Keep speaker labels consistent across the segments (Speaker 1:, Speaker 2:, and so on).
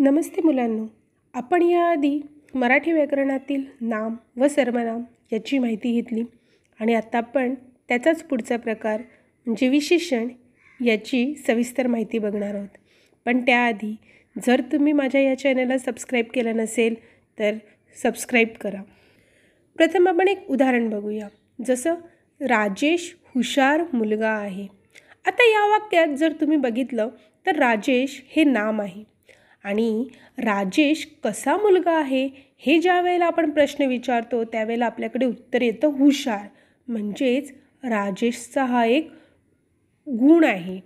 Speaker 1: नमस्ते मुलांनो आपण याआधी मराठी व्याकरणातील नाम व सर्वनाम याची माहिती घेतली आणि आत्ता आपण त्याचाच पुढचा प्रकार म्हणजे विशेषण याची सविस्तर माहिती बघणार आहोत पण त्याआधी जर तुम्ही माझ्या या चॅनलला सबस्क्राईब केलं नसेल तर सबस्क्राईब करा प्रथम आपण एक उदाहरण बघूया जसं राजेश हुशार मुलगा आहे आता या वाक्यात जर तुम्ही बघितलं तर राजेश हे नाम आहे आणि राजेश कसा मुलगा आहे हे ज्या वेळेला आपण प्रश्न विचारतो त्यावेळेला आपल्याकडे उत्तर येतं हुशार म्हणजेच राजेशचा हा एक गुण आहे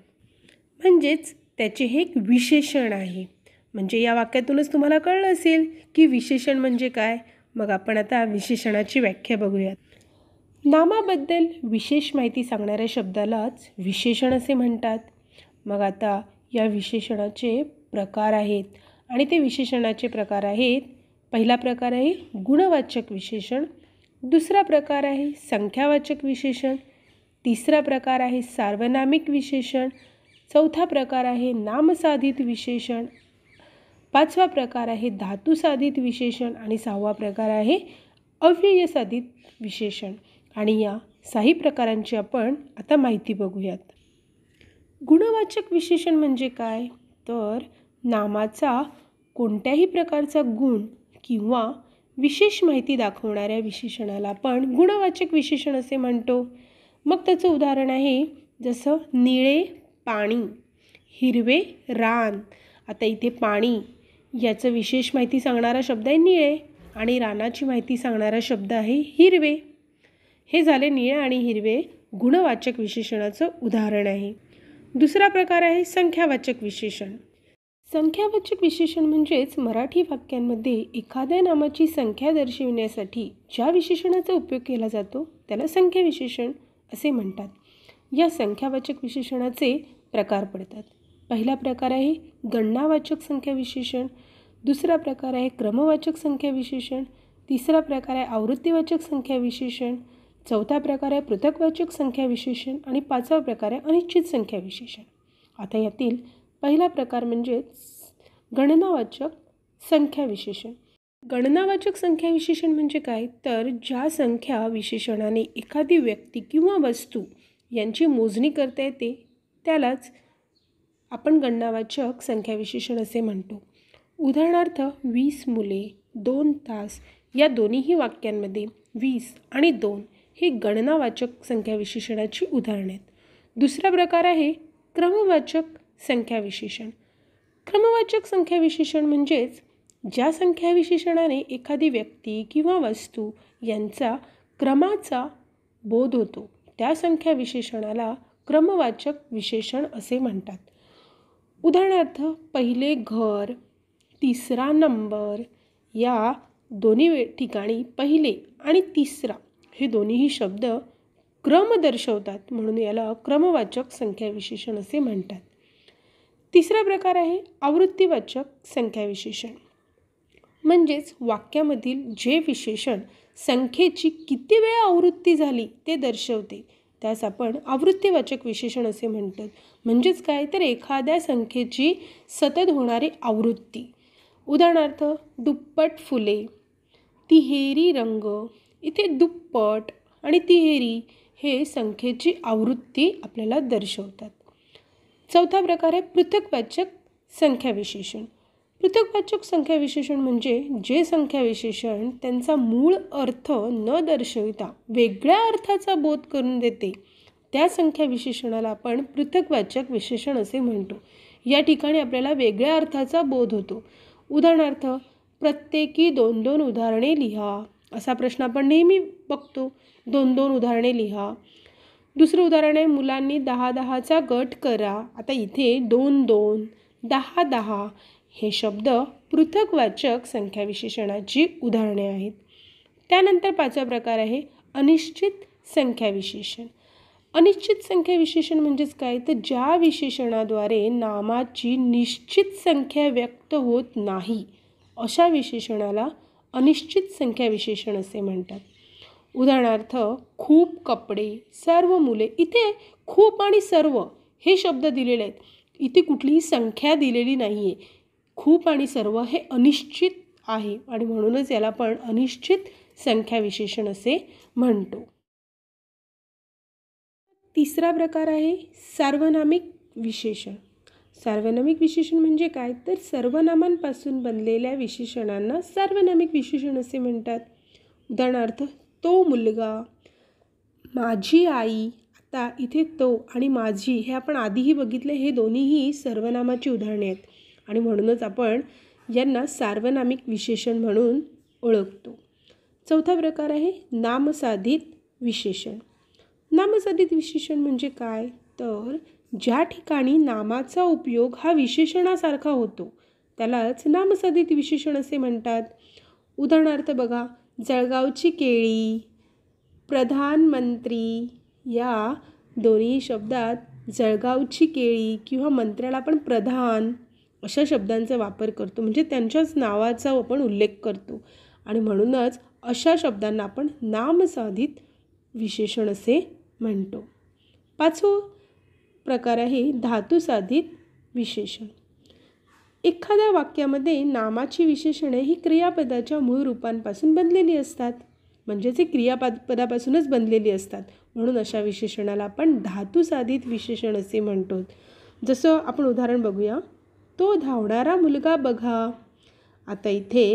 Speaker 1: म्हणजेच त्याचे हे एक विशेषण आहे म्हणजे या वाक्यातूनच तुम्हाला कळलं असेल की विशेषण म्हणजे काय मग आपण आता विशेषणाची व्याख्या बघूयात नामाबद्दल विशेष माहिती सांगणाऱ्या शब्दालाच विशेषण असे म्हणतात मग आता या विशेषणाचे प्रकार आहेत आणि ते विशेषणाचे प्रकार आहेत पहिला प्रकार आहे गुणवाचक विशेषण दुसरा प्रकार आहे संख्यावाचक विशेषण तिसरा प्रकार आहे सार्वनामिक विशेषण चौथा प्रकार आहे नामसाधित विशेषण पाचवा प्रकार आहे धातुसाधित विशेषण आणि सहावा प्रकार आहे अव्ययसाधित विशेषण आणि या साही प्रकारांची आपण आता माहिती बघूयात गुणवाचक विशेषण म्हणजे काय तर नामाचा कोणत्याही प्रकारचा गुण किंवा विशेष माहिती दाखवणाऱ्या विशेषणाला आपण गुणवाचक विशेषण असे म्हणतो मग त्याचं उदाहरण आहे जसं निळे पाणी हिरवे रान आता इथे पाणी याचं विशेष माहिती सांगणारा शब्द आहे निळे आणि रानाची माहिती सांगणारा शब्द आहे हिरवे हे झाले निळे आणि हिरवे गुणवाचक विशेषणाचं उदाहरण आहे दुसरा प्रकार आहे संख्यावाचक विशेषण संख्यावाचक विशेषण म्हणजेच मराठी वाक्यांमध्ये एखाद्या नामाची संख्या दर्शविण्यासाठी ज्या विशेषणाचा उपयोग केला जातो त्याला संख्याविशेषण असे म्हणतात या संख्यावाचक विशेषणाचे प्रकार पडतात पहिला प्रकार आहे गणनावाचक विशेषण दुसरा प्रकार आहे क्रमवाचक संख्या विशेषण तिसरा प्रकार आहे आवृत्तीवाचक संख्याविशेषण चौथा प्रकार आहे पृथकवाचक संख्या विशेषण आणि पाचवा प्रकार आहे अनिश्चित संख्या विशेषण आता यातील पहिला प्रकार म्हणजेच गणनावाचक संख्या विशेषण गणनावाचक संख्या विशेषण म्हणजे काय तर ज्या संख्या विशेषणाने एखादी व्यक्ती किंवा वस्तू यांची मोजणी करता येते त्यालाच आपण गणनावाचक संख्या विशेषण असे म्हणतो उदाहरणार्थ वीस मुले दोन तास या दोन्हीही वाक्यांमध्ये वीस आणि दोन हे गणनावाचक संख्याविशेषणाची उदाहरणे आहेत दुसरा प्रकार आहे क्रमवाचक संख्याविशेषण क्रमवाचक संख्याविशेषण म्हणजेच ज्या संख्याविशेषणाने एखादी व्यक्ती किंवा वस्तू यांचा क्रमाचा बोध होतो त्या संख्याविशेषणाला क्रमवाचक विशेषण असे म्हणतात उदाहरणार्थ पहिले घर तिसरा नंबर या दोन्ही ठिकाणी पहिले आणि तिसरा हे दोन्हीही शब्द क्रम दर्शवतात म्हणून याला क्रमवाचक संख्याविशेषण असे म्हणतात तिसरा प्रकार आहे आवृत्तीवाचक संख्याविशेषण म्हणजेच वाक्यामधील जे विशेषण संख्येची किती वेळा आवृत्ती झाली ते दर्शवते त्यास आपण आवृत्तीवाचक विशेषण असे म्हणतात म्हणजेच काय तर एखाद्या संख्येची सतत होणारी आवृत्ती उदाहरणार्थ दुप्पट फुले तिहेरी रंग इथे दुप्पट आणि तिहेरी हे संख्येची आवृत्ती आपल्याला दर्शवतात चौथा प्रकार आहे पृथकवाचक संख्याविशेषण पृथकवाचक संख्याविशेषण म्हणजे जे संख्याविशेषण त्यांचा मूळ अर्थ न दर्शविता वेगळ्या अर्थाचा बोध करून देते त्या संख्याविशेषणाला आपण पृथकवाचक विशेषण असे म्हणतो या ठिकाणी आपल्याला वेगळ्या अर्थाचा बोध होतो उदाहरणार्थ प्रत्येकी दोन दोन उदाहरणे लिहा असा प्रश्न आपण नेहमी बघतो दोन दोन उदाहरणे लिहा दुसरं उदाहरण आहे मुलांनी दहा दहाचा गट करा आता इथे दोन दोन दहा दहा हे शब्द पृथकवाचक संख्याविशेषणाची उदाहरणे आहेत त्यानंतर पाचवा प्रकार आहे अनिश्चित संख्याविशेषण अनिश्चित संख्याविशेषण म्हणजेच काय तर ज्या विशेषणाद्वारे नामाची निश्चित संख्या व्यक्त होत नाही अशा विशेषणाला अनिश्चित संख्या विशेषण असे म्हणतात उदाहरणार्थ खूप कपडे सर्व मुले इथे खूप आणि सर्व हे शब्द दिलेले आहेत इथे कुठलीही संख्या दिलेली नाही आहे खूप आणि सर्व हे अनिश्चित आहे आणि म्हणूनच याला पण अनिश्चित संख्या विशेषण असे म्हणतो तिसरा प्रकार आहे सार्वनामिक विशेषण सार्वनामिक विशेषण म्हणजे काय तर सर्वनामांपासून बनलेल्या विशेषणांना सार्वनामिक विशेषण असे म्हणतात उदाहरणार्थ तो मुलगा माझी आई आता इथे तो आणि माझी हे आपण आधीही बघितले हे दोन्हीही सर्वनामाची उदाहरणे आहेत आणि म्हणूनच आपण यांना सार्वनामिक विशेषण म्हणून ओळखतो चौथा प्रकार आहे नामसाधित विशेषण नामसाधित विशेषण म्हणजे काय तर ज्या ठिकाणी नामाचा उपयोग हा विशेषणासारखा होतो त्यालाच नामसाधित विशेषण असे म्हणतात उदाहरणार्थ बघा जळगावची केळी प्रधानमंत्री या दोन्ही शब्दात जळगावची केळी किंवा मंत्र्याला आपण प्रधान अशा शब्दांचा वापर करतो म्हणजे त्यांच्याच नावाचा आपण उल्लेख करतो आणि म्हणूनच अशा शब्दांना आपण नामसाधित विशेषण असे म्हणतो पाचवं प्रकार आहे धातुसाधित विशेषण एखाद्या वाक्यामध्ये नामाची विशेषणे ही क्रियापदाच्या मूळ रूपांपासून बनलेली असतात म्हणजे ते क्रियापद पदापासूनच बनलेली असतात म्हणून अशा विशेषणाला आपण धातुसाधित विशेषण असे म्हणतो जसं आपण उदाहरण बघूया तो धावणारा मुलगा बघा आता इथे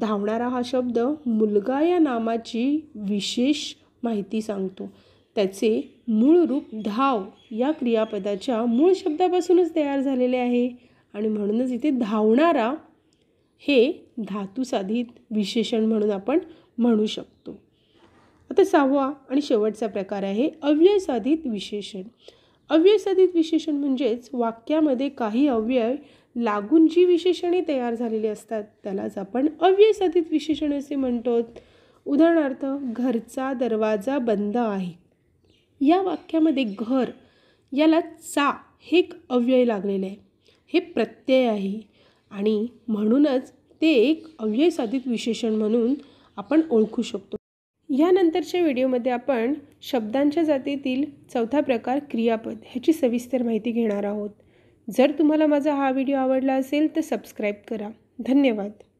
Speaker 1: धावणारा हा शब्द मुलगा या नामाची विशेष माहिती सांगतो त्याचे मूळ रूप धाव या क्रियापदाच्या मूळ शब्दापासूनच तयार झालेले आहे आणि म्हणूनच इथे धावणारा हे धातुसाधित विशेषण म्हणून आपण म्हणू शकतो आता सहावा आणि शेवटचा प्रकार आहे अव्ययसाधित विशेषण अव्ययसाधित विशेषण म्हणजेच वाक्यामध्ये काही अव्यय लागून जी विशेषणे तयार झालेली असतात त्यालाच आपण अव्ययसाधित विशेषण असे म्हणतो उदाहरणार्थ घरचा दरवाजा बंद आहे या वाक्यामध्ये घर याला चा हे एक अव्यय लागलेलं आहे हे प्रत्यय आहे आणि म्हणूनच ते एक अव्यय साधित विशेषण म्हणून आपण ओळखू शकतो यानंतरच्या व्हिडिओमध्ये आपण शब्दांच्या जातीतील चौथा प्रकार क्रियापद ह्याची सविस्तर माहिती घेणार आहोत जर तुम्हाला माझा हा व्हिडिओ आवडला असेल तर सबस्क्राईब करा धन्यवाद